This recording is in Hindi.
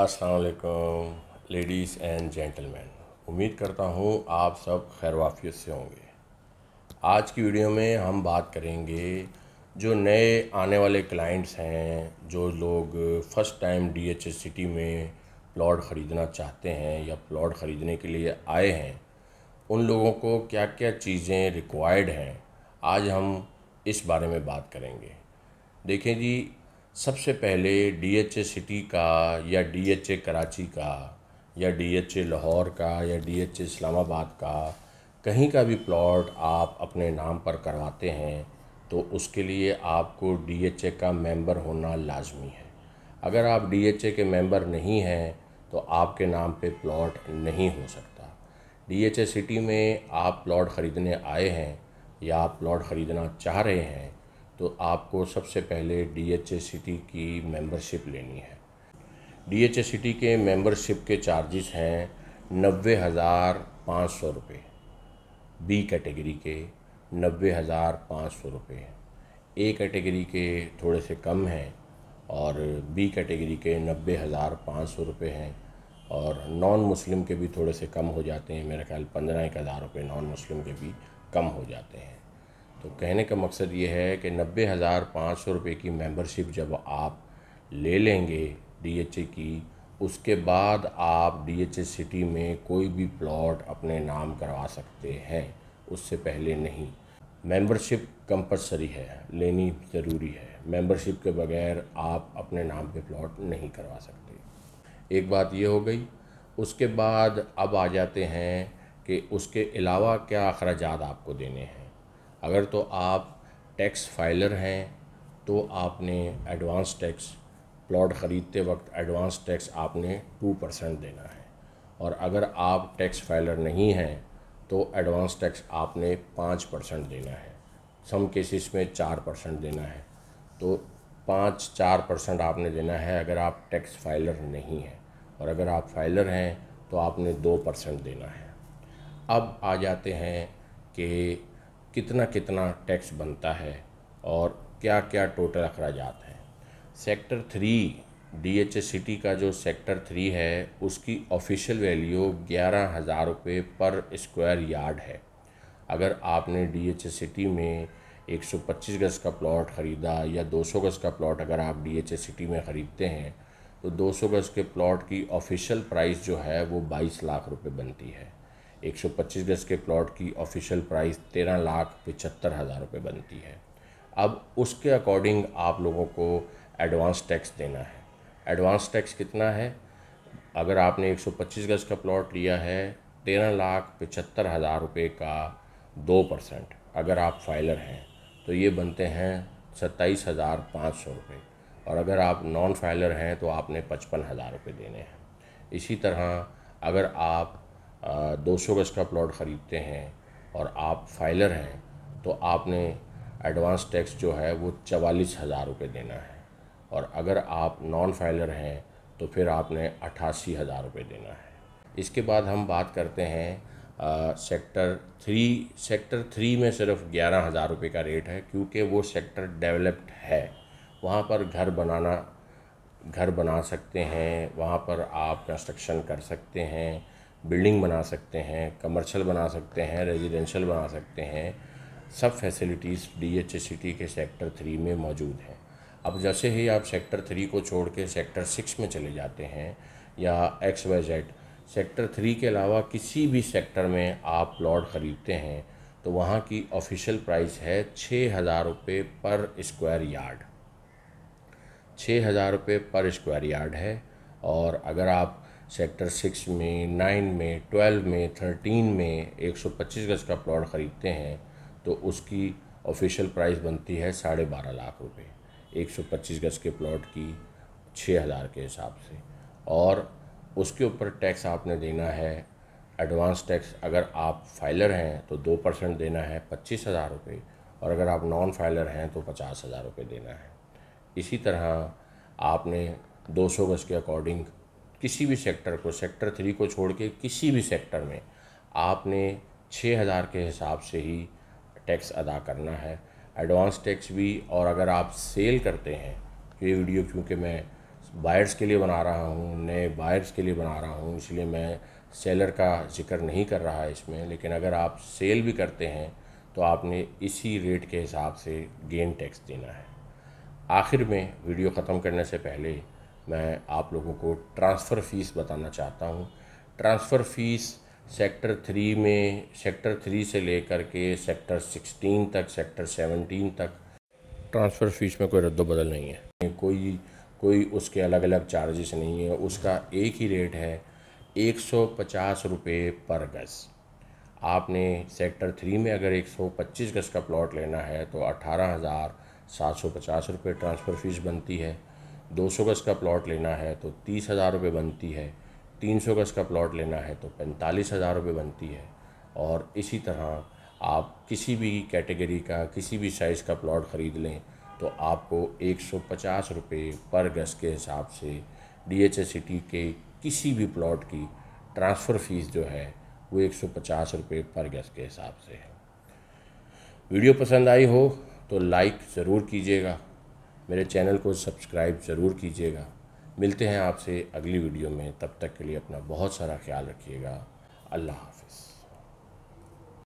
असलकम लेडीज़ एंड जेंटलमैन उम्मीद करता हूँ आप सब खैर वाफियत से होंगे आज की वीडियो में हम बात करेंगे जो नए आने वाले क्लाइंट्स हैं जो लोग first time D H S city में प्लॉट ख़रीदना चाहते हैं या प्लॉट ख़रीदने के लिए आए हैं उन लोगों को क्या क्या चीज़ें रिक्वायर्ड हैं आज हम इस बारे में बात करेंगे देखें जी सबसे पहले डीएचए सिटी का या डीएचए कराची का या डीएचए लाहौर का या डीएचए इस्लामाबाद का कहीं का भी प्लॉट आप अपने नाम पर करवाते हैं तो उसके लिए आपको डीएचए का मेंबर होना लाजमी है अगर आप डीएचए के मेंबर नहीं हैं तो आपके नाम पे प्लॉट नहीं हो सकता डीएचए सिटी में आप प्लॉट ख़रीदने आए हैं या आप प्लॉट ख़रीदना चाह रहे हैं तो आपको सबसे पहले डी एच ए सिटी की मेंबरशिप लेनी है डी एच ए सिटी के मेंबरशिप के चार्जेस हैं नब्बे हज़ार पाँच सौ रुपये बी कैटेगरी के नब्बे हज़ार पाँच सौ रुपये ए कैटेगरी के थोड़े से कम हैं और बी कैटेगरी के नब्बे हज़ार पाँच सौ रुपये हैं और नॉन मुस्लिम के भी थोड़े से कम हो जाते हैं मेरा ख्याल पंद्रह एक हज़ार रुपये नॉन मुस्लिम के भी कम हो जाते हैं तो कहने का मकसद ये है कि नब्बे हज़ार पाँच सौ रुपये की मेंबरशिप जब आप ले लेंगे डीएचए की उसके बाद आप डीएचए सिटी में कोई भी प्लॉट अपने नाम करवा सकते हैं उससे पहले नहीं मेंबरशिप कंपलसरी है लेनी ज़रूरी है मेंबरशिप के बगैर आप अपने नाम पे प्लॉट नहीं करवा सकते एक बात ये हो गई उसके बाद अब आ जाते हैं कि उसके अलावा क्या अखराज आपको देने हैं अगर तो आप टैक्स फाइलर हैं तो आपने एडवांस टैक्स प्लॉट ख़रीदते वक्त एडवांस टैक्स आपने टू परसेंट देना है और अगर आप टैक्स फाइलर नहीं हैं तो एडवांस टैक्स आपने पाँच परसेंट देना है सम केसेस में चार परसेंट देना है तो पाँच चार परसेंट आपने देना है अगर आप टैक्स फाइलर नहीं हैं और अगर आप फाइलर हैं तो आपने दो परसेंट देना है अब आ जाते हैं कि कितना कितना टैक्स बनता है और क्या क्या टोटल अखराज हैं sector three D H city का जो सेक्टर थ्री है उसकी ऑफिशियल वैल्यू ग्यारह हज़ार रुपये पर स्क्वायर यार्ड है अगर आपने डी एच सिटी में 125 गज़ का प्लॉट ख़रीदा या 200 गज़ का प्लॉट अगर आप डी एच सिटी में ख़रीदते हैं तो 200 गज़ के प्लॉट की ऑफिशियल प्राइस जो है वो 22 लाख रुपए बनती है 125 गज के प्लॉट की ऑफिशियल प्राइस तेरह लाख पचहत्तर हज़ार रुपये बनती है अब उसके अकॉर्डिंग आप लोगों को एडवांस टैक्स देना है एडवांस टैक्स कितना है अगर आपने 125 गज का प्लॉट लिया है तेरह लाख पचहत्तर हज़ार रुपये का दो परसेंट अगर आप फाइलर हैं तो ये बनते हैं सत्ताईस हज़ार पाँच सौ रुपये और अगर आप नॉन फाइलर हैं तो आपने पचपन हज़ार रुपये देने हैं इसी तरह अगर आप दो सौ गज़ का प्लॉट ख़रीदते हैं और आप फाइलर हैं तो आपने एडवांस टैक्स जो है वो चवालीस हज़ार रुपये देना है और अगर आप नॉन फाइलर हैं तो फिर आपने अट्ठासी हज़ार रुपये देना है इसके बाद हम बात करते हैं आ, सेक्टर थ्री सेक्टर थ्री में सिर्फ ग्यारह हज़ार रुपये का रेट है क्योंकि वो सेक्टर डेवलप्ड है वहाँ पर घर बनाना घर बना सकते हैं वहाँ पर आप कंस्ट्रक्शन कर सकते हैं बिल्डिंग बना सकते हैं कमर्शियल बना सकते हैं रेजिडेंशल बना सकते हैं सब फैसिलिटीज़ डी एच सिटी के सेक्टर थ्री में मौजूद हैं अब जैसे ही आप सेक्टर थ्री को छोड़ के सेक्टर सिक्स में चले जाते हैं या X Y Z sector three के अलावा किसी भी सेक्टर में आप प्लॉट ख़रीदते हैं तो वहाँ की ऑफिशियल प्राइस है छः हज़ार रुपये पर स्क्वायर यार्ड छः हज़ार रुपये पर स्क्वायर यार्ड है और अगर आप सेक्टर सिक्स में नाइन में ट्वेल्व में थर्टीन में एक सौ पच्चीस गज का प्लॉट ख़रीदते हैं तो उसकी ऑफिशियल प्राइस बनती है साढ़े बारह लाख रुपए एक सौ पच्चीस गज के प्लॉट की छः हज़ार के हिसाब से और उसके ऊपर टैक्स आपने देना है एडवांस टैक्स अगर आप फाइलर हैं तो दो परसेंट देना है पच्चीस हज़ार रुपये और अगर आप नॉन फाइलर हैं तो पचास हज़ार रुपये देना है इसी तरह आपने दो सौ गज़ के अकॉर्डिंग किसी भी सेक्टर को सेक्टर थ्री को छोड़ के किसी भी सेक्टर में आपने छः हज़ार के हिसाब से ही टैक्स अदा करना है एडवांस टैक्स भी और अगर आप सेल करते हैं तो ये वीडियो क्योंकि मैं बायर्स के लिए बना रहा हूँ नए बायर्स के लिए बना रहा हूँ इसलिए मैं सेलर का जिक्र नहीं कर रहा है इसमें लेकिन अगर आप सेल भी करते हैं तो आपने इसी रेट के हिसाब से गेन टैक्स देना है आखिर में वीडियो ख़त्म करने से पहले मैं आप लोगों को ट्रांसफ़र फ़ीस बताना चाहता हूँ ट्रांसफ़र फ़ीस सेक्टर थ्री में सेक्टर थ्री से लेकर के सेक्टर सिक्सटीन तक सेक्टर सेवनटीन तक ट्रांसफ़र फ़ीस में कोई रद्दबदल नहीं है कोई कोई उसके अलग अलग चार्जेस नहीं है उसका एक ही रेट है एक सौ पचास रुपये पर गज़ आपने सेक्टर थ्री में अगर एक सौ पच्चीस गज़ का प्लॉट लेना है तो अठारह हज़ार सात सौ पचास रुपये ट्रांसफ़र फ़ीस बनती है 200 गज का प्लॉट लेना है तो तीस हज़ार रुपये बनती है 300 गज का प्लॉट लेना है तो पैंतालीस हज़ार रुपये बनती है और इसी तरह आप किसी भी कैटेगरी का किसी भी साइज़ का प्लॉट ख़रीद लें तो आपको एक सौ पचास रुपये पर गज़ के हिसाब से डी एच सिटी के किसी भी प्लॉट की ट्रांसफ़र फ़ीस जो है वो एक सौ पचास रुपये पर गज़ के हिसाब से है वीडियो पसंद आई हो तो लाइक ज़रूर कीजिएगा मेरे चैनल को सब्सक्राइब ज़रूर कीजिएगा मिलते हैं आपसे अगली वीडियो में तब तक के लिए अपना बहुत सारा ख्याल रखिएगा अल्लाह हाफ